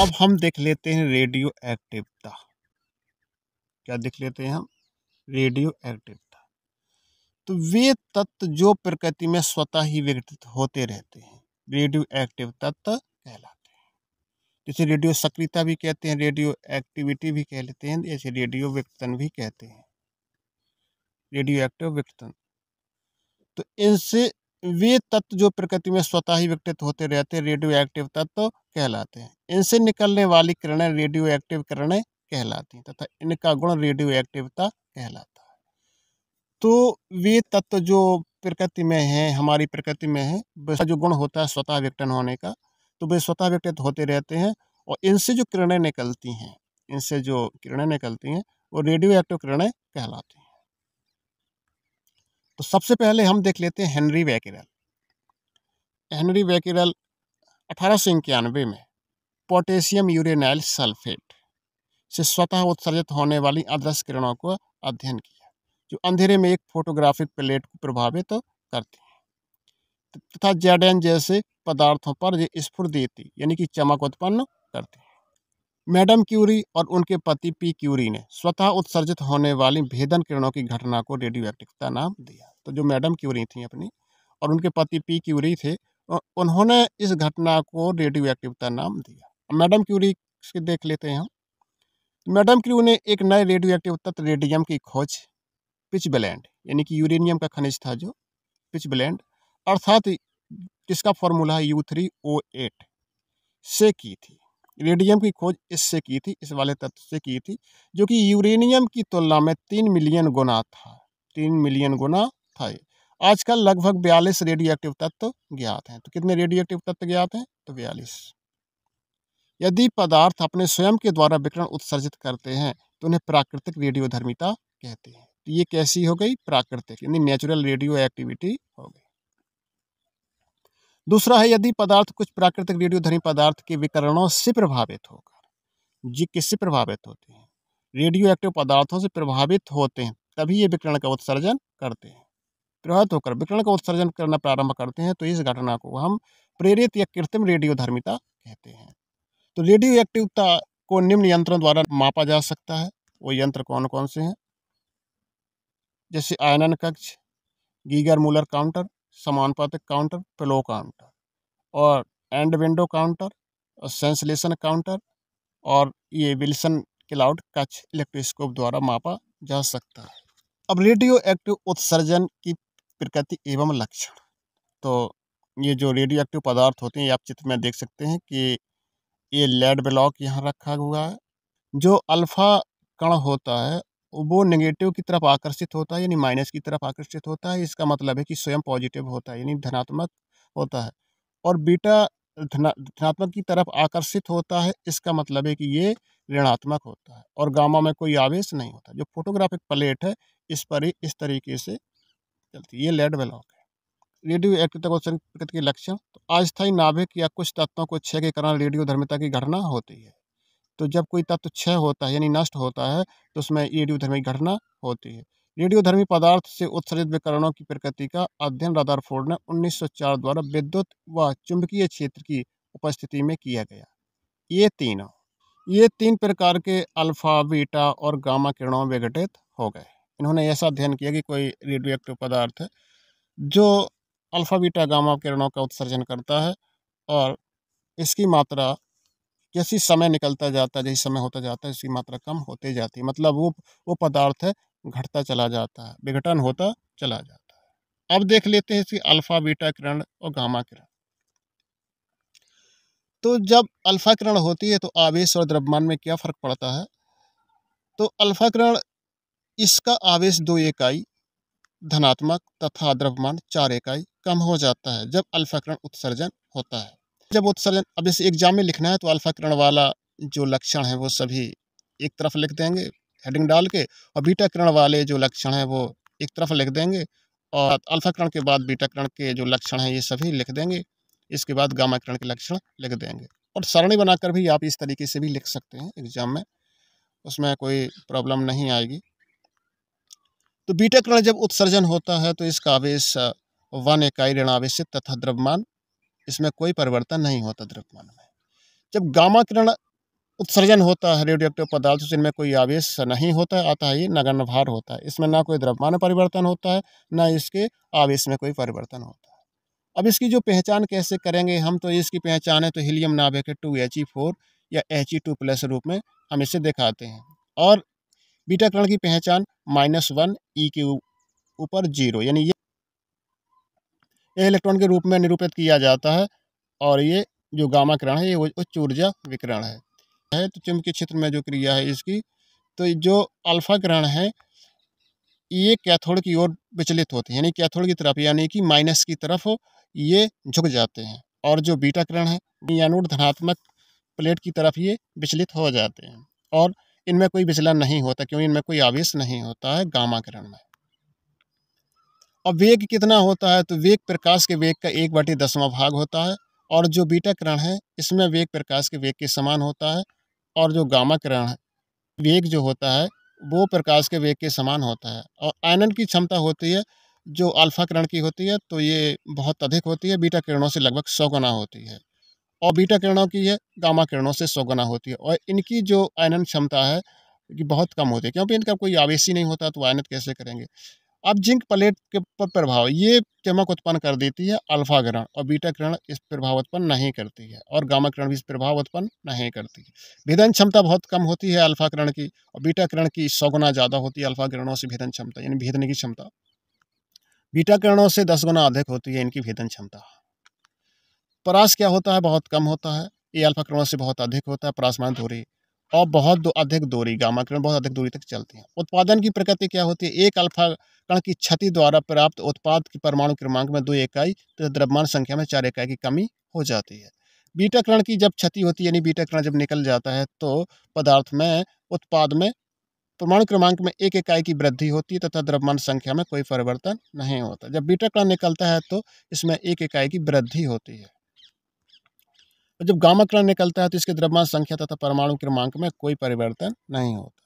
अब हम देख लेते हैं रेडियो एक्टिवता क्या देख लेते हैं हम रेडियो एक्टिवता तो वे तत्व जो प्रकृति में स्वतः ही विघटित होते रहते हैं रेडियो एक्टिव तत्व कहलाते हैं जैसे रेडियो सक्रियता भी कहते हैं रेडियो एक्टिविटी भी कह लेते हैं जैसे रेडियो विकतन भी कहते हैं रेडियो एक्टिव विकतन तो इनसे वे तत्व जो प्रकृति में स्वतः ही विकटित होते रहते रेडियो एक्टिव तत्व कहलाते हैं इनसे निकलने वाली किरणें रेडियो एक्टिव किरणें कहलाती हैं तथा इनका गुण रेडियो एक्टिवता कहलाता है तो वे तत्व जो प्रकृति में है हमारी प्रकृति में है वैसा जो गुण होता है स्वतः विकटन होने का तो वे स्वतः विकटित होते रहते हैं और इनसे जो किरणें निकलती हैं इनसे जो किरणें निकलती हैं वो रेडियो एक्टिव किरणें कहलाती हैं तो सबसे पहले हम देख लेते हैं हेनरी वैकेरल हेनरी वैकेरल अठारह में पोटेशियम यूरेनाइल सल्फेट से स्वतः उत्सर्जित होने वाली अदृश्य किरणों को अध्ययन किया जो अंधेरे में एक फोटोग्राफिक प्लेट को प्रभावित तो करती हैं तथा जेड जैसे पदार्थों पर ये स्फूर्ति यानी कि चमक उत्पन्न करती हैं मैडम क्यूरी और उनके पति पी क्यूरी ने स्वतः उत्सर्जित होने वाली भेदन किरणों की घटना को रेडियो एक्टिव का नाम दिया तो जो मैडम क्यूरी थी अपनी और उनके पति पी क्यूरी थे उन्होंने इस घटना को रेडियो एक्टिव का नाम दिया मैडम क्यूरी से देख लेते हैं हम मैडम क्यूरी ने एक नए रेडियो एक्टिव तत्व रेडियम की खोज पिच ब्लैंड यानी कि यूरेनियम का खनिज था जो पिच ब्लैंड अर्थात जिसका फॉर्मूला है यू थ्री ओ एट से की थी रेडियम की खोज इससे की थी इस वाले तत्व से की थी जो कि यूरेनियम की तुलना में तीन मिलियन गुना था तीन मिलियन गुना था ये आजकल लगभग बयालीस रेडियो एक्टिव तत्व ज्ञात हैं तो कितने एक्टिव तत्व ज्ञात हैं तो बयालीस यदि पदार्थ अपने स्वयं के द्वारा विकरण उत्सर्जित करते हैं तो उन्हें प्राकृतिक रेडियोधर्मिता कहते हैं तो ये कैसी हो गई प्राकृतिक यानी नेचुरल रेडियो एक्टिविटी हो गई दूसरा है यदि पदार्थ कुछ प्राकृतिक रेडियो धनी पदार्थ के विकरणों से प्रभावित होकर जी किससे प्रभावित होते हैं रेडियो एक्टिव पदार्थों से प्रभावित होते हैं तभी ये विकरण का उत्सर्जन करते हैं प्रभावित होकर विकरण का उत्सर्जन करना प्रारंभ करते हैं तो इस घटना को हम प्रेरित या कृत्रिम रेडियो धर्मिता कहते हैं तो रेडियो एक्टिवता को निम्न यंत्रों द्वारा मापा जा सकता है वो यंत्र कौन कौन से हैं जैसे आयनन कक्ष गीगर मूलर काउंटर समानुपातिक काउंटर पिलो काउंटर और एंड विंडो काउंटर और सेंसलेशन काउंटर और ये विल्सन क्लाउड कच इलेक्ट्रोस्कोप द्वारा मापा जा सकता है अब रेडियो एक्टिव उत्सर्जन की प्रकृति एवं लक्षण तो ये जो रेडियो एक्टिव पदार्थ होते हैं ये आप चित्र में देख सकते हैं कि ये लेड ब्लॉक यहाँ रखा हुआ है जो अल्फा कण होता है वो नेगेटिव की तरफ आकर्षित होता है यानी माइनस की तरफ आकर्षित होता है इसका मतलब है कि स्वयं पॉजिटिव होता है यानी धनात्मक होता है और बीटा धना धनात्मक की तरफ आकर्षित होता है इसका मतलब है कि ये ऋणात्मक होता है और गामा में कोई आवेश नहीं होता जो फोटोग्राफिक प्लेट है इस पर ही इस तरीके से चलती है ये लेड ब्लॉक है रेडियो एक्टिव के लक्षण तो अस्थायी नाभिक या कुछ तत्वों को क्षय के कारण रेडियो धर्मिता की घटना होती है तो जब कोई तत्व क्षय होता है यानी नष्ट होता है तो उसमें रेडियोधर्मी घटना होती है रेडियोधर्मी पदार्थ से उत्सर्जित विकरणों की प्रकृति का अध्ययन फोर्ड ने 1904 द्वारा विद्युत व चुंबकीय क्षेत्र की उपस्थिति में किया गया ये तीनों ये तीन प्रकार के अल्फा बीटा और गामा किरणों में विघटित हो गए इन्होंने ऐसा अध्ययन किया कि कोई रेडियो एक्टिव पदार्थ जो अल्फा बीटा गामा किरणों का उत्सर्जन करता है और इसकी मात्रा जैसे समय निकलता जाता है जैसे समय होता जाता है उसकी मात्रा कम होते जाती है मतलब वो वो पदार्थ घटता चला जाता है विघटन होता चला जाता है अब देख लेते हैं इसकी अल्फा बीटा किरण और गामा किरण तो जब अल्फा किरण होती है तो आवेश और द्रव्यमान में क्या फ़र्क पड़ता है तो अल्फा किरण इसका आवेश दो इकाई धनात्मक तथा द्रव्यमान चार इकाई कम हो जाता है जब अल्फा किरण उत्सर्जन होता है जब उत्सर्जन अब जैसे एग्जाम में लिखना है तो अल्फा किरण वाला जो लक्षण है वो सभी एक तरफ लिख देंगे हेडिंग डाल के और बीटा किरण वाले जो लक्षण है वो एक तरफ लिख देंगे और अल्फा किरण के बाद बीटा किरण के जो लक्षण हैं ये सभी लिख देंगे इसके बाद गामा किरण के लक्षण लिख देंगे और सरणी बनाकर भी आप इस तरीके से भी लिख सकते हैं एग्जाम में उसमें कोई प्रॉब्लम नहीं आएगी तो बीटा किरण जब उत्सर्जन होता है तो इसका आवेश वन इकाई ऋण आवेश तथा द्रव्यमान इसमें कोई परिवर्तन नहीं होता द्रव्यमान में जब गामा किरण उत्सर्जन होता है रेडियो एक्टिव पदार्थ जिनमें कोई आवेश नहीं होता है आता है ये नगण्य भार होता है इसमें ना कोई द्रव्यमान परिवर्तन होता है ना इसके आवेश में कोई परिवर्तन होता है अब इसकी जो पहचान कैसे करेंगे हम तो इसकी पहचान है तो हीलियम नाभिक के two H E e four या H E e two plus रूप में हम इसे दिखाते हैं और बीटा किरण की पहचान माइनस वन ई e के ऊपर जीरो यानी ये ए इलेक्ट्रॉन के रूप में निरूपित किया जाता है और ये जो गामा किरण है ये उच्च ऊर्जा विकिरण है है तो चुंबकीय क्षेत्र में जो क्रिया है इसकी तो जो अल्फा किरण है ये कैथोड की ओर विचलित होते हैं यानी कैथोड की तरफ यानी कि माइनस की तरफ ये झुक जाते हैं और जो बीटा किरण है यानोड धनात्मक प्लेट की तरफ ये विचलित हो जाते हैं और इनमें कोई विचलन नहीं होता क्योंकि इनमें कोई आवेश नहीं होता है गामा किरण में अब वेग कितना होता है तो वेग प्रकाश के वेग का एक बटी दसवां भाग होता है और जो बीटा किरण है इसमें वेग प्रकाश के वेग के समान होता है और जो गामा किरण है वेग जो होता है वो प्रकाश के वेग के समान होता है और आयनन की क्षमता होती है जो अल्फा किरण की होती है तो ये बहुत अधिक होती है बीटा किरणों से लगभग सौ गुना होती है और बीटा किरणों की है गामा किरणों से सौ गुना होती है और इनकी जो आयनन क्षमता है कि बहुत कम होती है क्योंकि इनका कोई आवेशी नहीं होता तो आयनित कैसे करेंगे अब जिंक प्लेट के पर प्रभाव ये चमक उत्पन्न कर देती है अल्फा ग्रहण और बीटा ग्रहण इस प्रभाव उत्पन्न नहीं करती है और गामा ग्रहण भी इस प्रभाव उत्पन्न नहीं करती है भेदन क्षमता बहुत कम होती है अल्फा ग्रहण की और बीटा ग्रहण की सौ गुना ज़्यादा होती है अल्फा ग्रहणों से भेदन क्षमता यानी भेदने की क्षमता बीटा ग्रहणों से दस गुना अधिक होती है इनकी भेदन क्षमता परास क्या होता है बहुत कम होता है ये अल्फा ग्रहणों से बहुत अधिक होता है परास मान दूरी और बहुत दो अधिक दूरी गामा किरण बहुत अधिक दूरी तक चलती हैं उत्पादन की प्रकृति क्या होती है एक अल्फा कण की क्षति द्वारा प्राप्त उत्पाद की परमाणु क्रमांक में दो इकाई तथा तो द्रव्यमान संख्या में चार इकाई की कमी हो जाती है बीटा किरण की जब क्षति होती है यानी बीटा किरण जब निकल जाता है तो पदार्थ में उत्पाद में परमाणु क्रमांक में एक इकाई की वृद्धि होती है तथा द्रव्यमान संख्या में कोई परिवर्तन नहीं होता जब बीटा किरण निकलता है तो इसमें एक इकाई की वृद्धि होती है और जब गामा किरण निकलता है तो इसके द्रव्यमान संख्या तथा परमाणु क्रमांक में कोई परिवर्तन नहीं होता